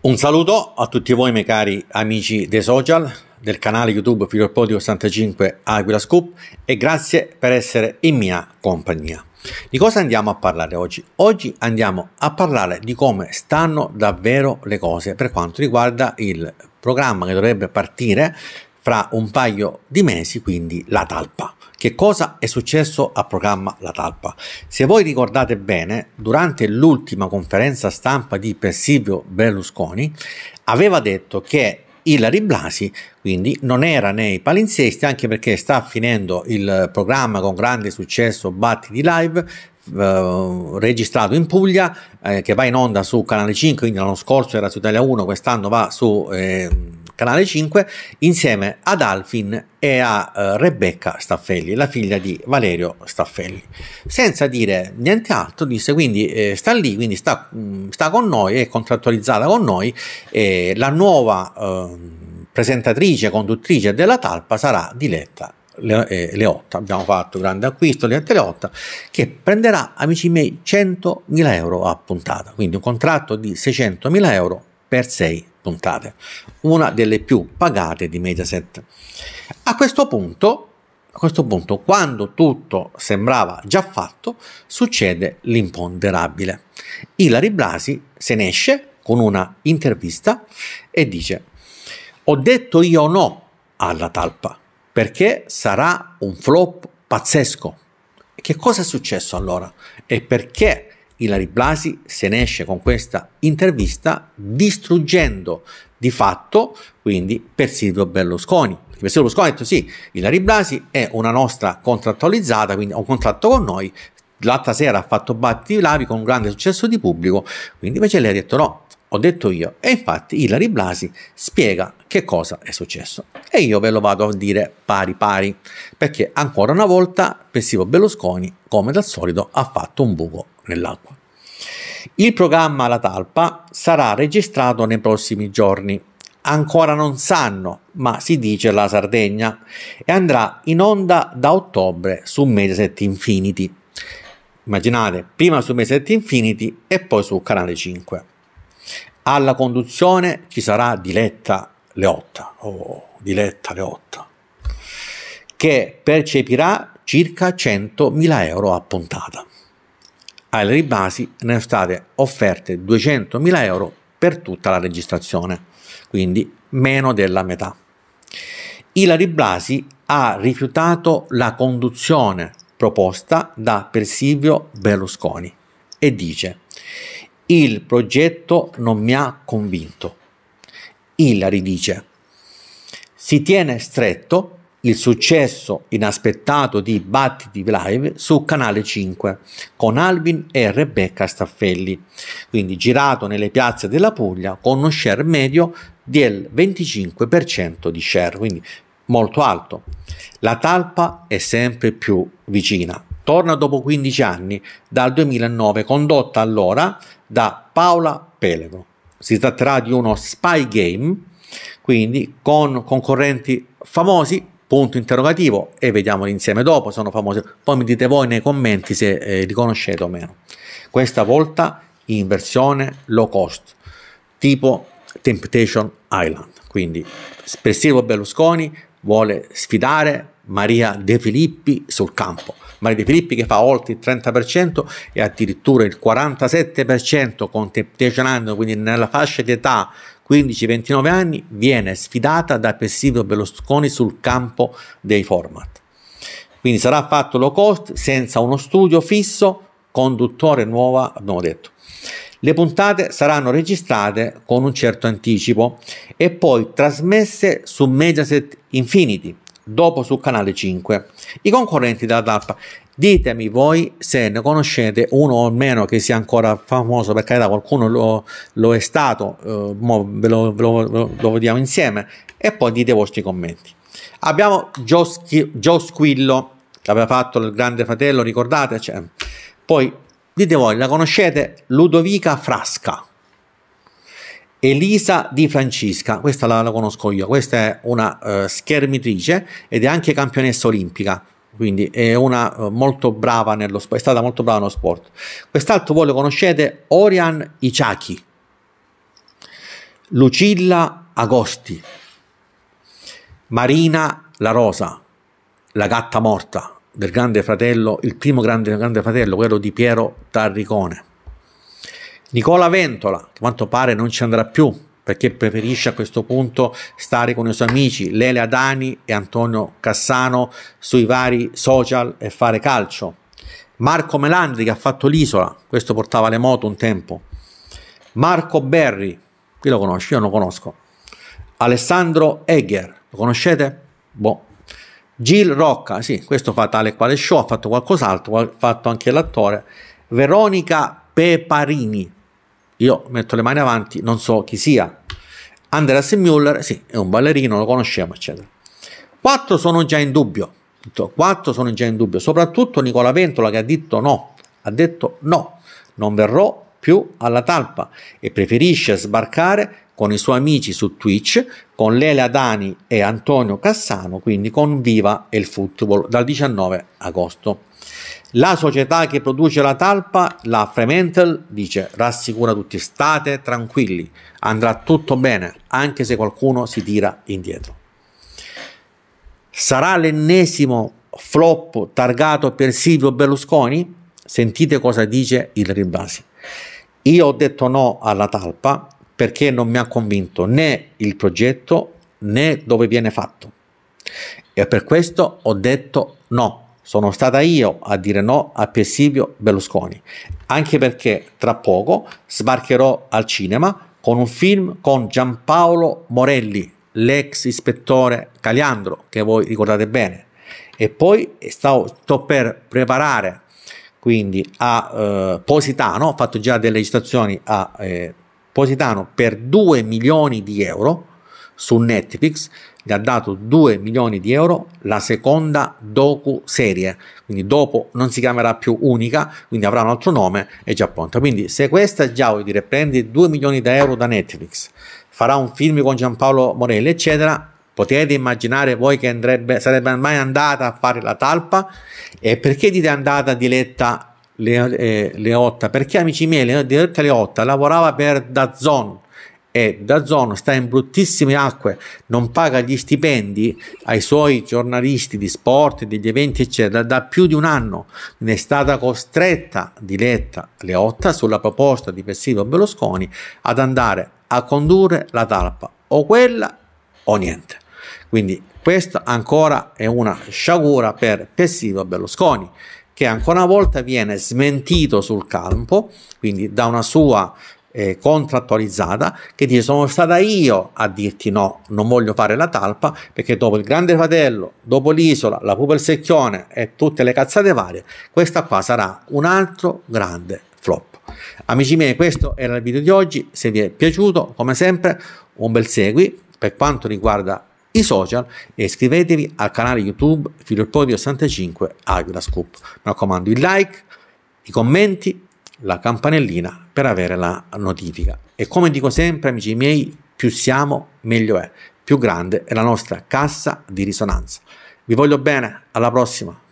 Un saluto a tutti voi miei cari amici dei social, del canale YouTube Filopodico 65 Aquila Scoop e grazie per essere in mia compagnia. Di cosa andiamo a parlare oggi? Oggi andiamo a parlare di come stanno davvero le cose per quanto riguarda il programma che dovrebbe partire fra un paio di mesi, quindi la talpa. Che cosa è successo al programma La Talpa? Se voi ricordate bene, durante l'ultima conferenza stampa di Per Silvio Berlusconi aveva detto che Ilari Blasi, quindi non era nei palinsesti, anche perché sta finendo il programma con grande successo Batti di Live, eh, registrato in Puglia, eh, che va in onda su Canale 5, quindi l'anno scorso era su Italia 1, quest'anno va su eh, Canale 5, insieme ad Alfin e a uh, Rebecca Staffelli, la figlia di Valerio Staffelli, senza dire niente altro, disse quindi eh, sta lì, quindi sta, mh, mm, sta, con noi, è contrattualizzata con noi, eh, la nuova eh, presentatrice, conduttrice della talpa sarà Diletta le, eh, Leotta, abbiamo fatto grande acquisto di Leotta che prenderà, amici miei, 100.000 euro a puntata, quindi un contratto di 600.000 euro per sei puntate, una delle più pagate di Mediaset. A questo punto a questo punto, quando tutto sembrava già fatto, succede l'imponderabile. Ilari Blasi se ne esce con una intervista e dice: Ho detto io no alla talpa perché sarà un flop pazzesco. Che cosa è successo allora? E perché Ilari Blasi se ne esce con questa intervista distruggendo di fatto quindi per Silvio Berlusconi. Perché per Silvio Berlusconi ha detto sì, Ilari Blasi è una nostra contrattualizzata, quindi ha un contratto con noi, l'altra sera ha fatto Batti i Lavi con un grande successo di pubblico, quindi invece lei ha detto no, ho detto io. E infatti Ilari Blasi spiega che cosa è successo. E io ve lo vado a dire pari pari, perché ancora una volta Silvio Berlusconi, come dal solito, ha fatto un buco nell'acqua. Il programma La Talpa sarà registrato nei prossimi giorni. Ancora non sanno, ma si dice la Sardegna e andrà in onda da ottobre su Mediaset Infinity. Immaginate, prima su Mediaset Infinity e poi su Canale 5. Alla conduzione ci sarà Diletta Leotta, oh, Diletta Leotta, che percepirà circa 100.000 euro a puntata. Alle ribasi ne sono state offerte 200.000 euro per tutta la registrazione, quindi meno della metà. Ilari Blasi ha rifiutato la conduzione proposta da Persilvio Berlusconi e dice il progetto non mi ha convinto. Ilari dice si tiene stretto il successo inaspettato di Battiti Live su Canale 5 con Alvin e Rebecca Staffelli, quindi girato nelle piazze della Puglia con uno share medio del 25% di share, quindi molto alto. La talpa è sempre più vicina. Torna dopo 15 anni, dal 2009, condotta allora da Paola Pelego. Si tratterà di uno spy game, quindi con concorrenti famosi punto interrogativo e vediamo insieme dopo, sono famosi. Poi mi dite voi nei commenti se eh, li conoscete o meno. Questa volta in versione low cost, tipo Temptation Island. Quindi per Silvio Berlusconi vuole sfidare Maria De Filippi sul campo. Maria De Filippi che fa oltre il 30% e addirittura il 47% con Temptation Island, quindi nella fascia di età 15-29 anni, viene sfidata da Silvio Berlusconi sul campo dei format. Quindi sarà fatto low cost, senza uno studio fisso, conduttore nuova, abbiamo detto. Le puntate saranno registrate con un certo anticipo e poi trasmesse su Mediaset Infinity, dopo su canale 5. I concorrenti della tappa, ditemi voi se ne conoscete uno o meno che sia ancora famoso, per carità qualcuno lo, lo è stato, eh, ve, lo, ve lo, lo, lo, vediamo insieme e poi dite i vostri commenti. Abbiamo Gio Squillo che aveva fatto il Grande Fratello, ricordate? Cioè, poi dite voi, la conoscete? Ludovica Frasca Elisa Di Francisca, questa la, la conosco io, questa è una uh, schermitrice ed è anche campionessa olimpica, quindi è una uh, molto brava nello sport, è stata molto brava nello sport. Quest'altro voi lo conoscete, Orian Iciachi, Lucilla Agosti, Marina La Rosa, la gatta morta del grande fratello, il primo grande, grande fratello, quello di Piero Tarricone. Nicola Ventola, che a quanto pare non ci andrà più perché preferisce a questo punto stare con i suoi amici Lele Adani e Antonio Cassano sui vari social e fare calcio. Marco Melandri che ha fatto l'isola, questo portava le moto un tempo. Marco Berri, chi lo conosci, Io non lo conosco. Alessandro Egger, lo conoscete? Boh. Gil Rocca, sì, questo fa tale e quale show, ha fatto qualcos'altro, ha fatto anche l'attore. Veronica Peparini, io metto le mani avanti, non so chi sia. Andreas Müller, sì, è un ballerino, lo conosciamo, eccetera. Quattro sono già in dubbio. Quattro sono già in dubbio, soprattutto Nicola Ventola che ha detto no, ha detto no, non verrò più alla talpa e preferisce sbarcare con i suoi amici su Twitch, con Lele Adani e Antonio Cassano, quindi con Viva e il Football dal 19 agosto. La società che produce la talpa, la Fremantle, dice rassicura tutti, state tranquilli, andrà tutto bene, anche se qualcuno si tira indietro. Sarà l'ennesimo flop targato per Silvio Berlusconi? Sentite cosa dice il Ribasi. Io ho detto no alla talpa, perché non mi ha convinto né il progetto né dove viene fatto. E per questo ho detto no. Sono stata io a dire no a Pier Berlusconi, anche perché tra poco sbarcherò al cinema con un film con Giampaolo Morelli, l'ex ispettore Caliandro, che voi ricordate bene. E poi stavo, sto per preparare quindi a eh, Positano, ho fatto già delle registrazioni a eh, Positano per 2 milioni di euro su Netflix, gli ha dato 2 milioni di euro la seconda docu-serie, quindi dopo non si chiamerà più Unica, quindi avrà un altro nome e già pronta. Quindi se questa già vuol dire prendi 2 milioni di euro da Netflix, farà un film con Giampaolo Morelli, eccetera, potete immaginare voi che andrebbe, sarebbe mai andata a fare la talpa? E perché dite andata diletta le, eh, Leotta, perché amici miei, Diretta Leotta lavorava per Dazzon e Dazzon sta in bruttissime acque, non paga gli stipendi ai suoi giornalisti di sport, degli eventi eccetera, da più di un anno. Ne è stata costretta Diletta Leotta sulla proposta di Pessino Berlusconi ad andare a condurre la talpa, o quella o niente. Quindi questa ancora è una sciagura per Pessino Berlusconi che ancora una volta viene smentito sul campo, quindi da una sua eh, contrattualizzata, che dice sono stata io a dirti no, non voglio fare la talpa, perché dopo il Grande Fratello, dopo l'Isola, la Pupa il Secchione e tutte le cazzate varie, questa qua sarà un altro grande flop. Amici miei, questo era il video di oggi, se vi è piaciuto, come sempre, un bel segui per quanto riguarda i social e iscrivetevi al canale YouTube il Podio 65 Scoop. Mi raccomando il like, i commenti, la campanellina per avere la notifica. E come dico sempre amici miei, più siamo meglio è, più grande è la nostra cassa di risonanza. Vi voglio bene, alla prossima!